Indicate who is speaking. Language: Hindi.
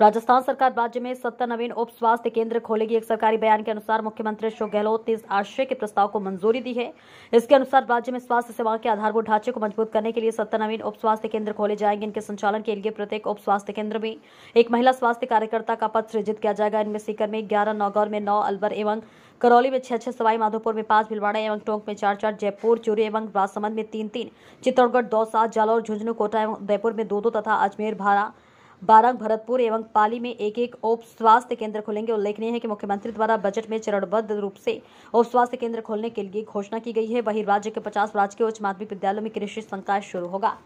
Speaker 1: राजस्थान सरकार राज्य में सत्तर नवीन उप स्वास्थ्य केंद्र खोलेगी एक सरकारी बयान के अनुसार मुख्यमंत्री अशोक गहलोत ने इस आशय के प्रस्ताव को मंजूरी दी है इसके अनुसार राज्य में स्वास्थ्य सेवाओं के आधारभूत ढांचे को मजबूत करने के लिए सत्तर नवीन उप स्वास्थ्य केंद्र खोले जाएंगे इनके संचालन के लिए प्रत्येक उप स्वास्थ्य केंद्र में एक महिला स्वास्थ्य कार्यकर्ता का पद सृजित किया जाएगा इनमें सीकर में ग्यारह नौगौर में नौ अलवर एवं करौली में छह छह सवाई माधोपुर में पांच भिलवाड़ा एवं टोंक में चार चार जयपुर चूरू एवं राजसमंद में तीन तीन चित्तौड़गढ़ दौसा जालौर झुंझुनू कोटा एवं उदयपुर में दो दो तथा अजमेर भारा बारंग भरतपुर एवं पाली में एक एक उप स्वास्थ्य केंद्र खुलेंगे उल्लेखनीय है कि मुख्यमंत्री द्वारा बजट में चरणबद्ध रूप से उप स्वास्थ्य केंद्र खोलने के लिए घोषणा की गई है वहीं राज्य के पचास राजकीय उच्च माध्यमिक विद्यालयों में कृषि संकाय शुरू होगा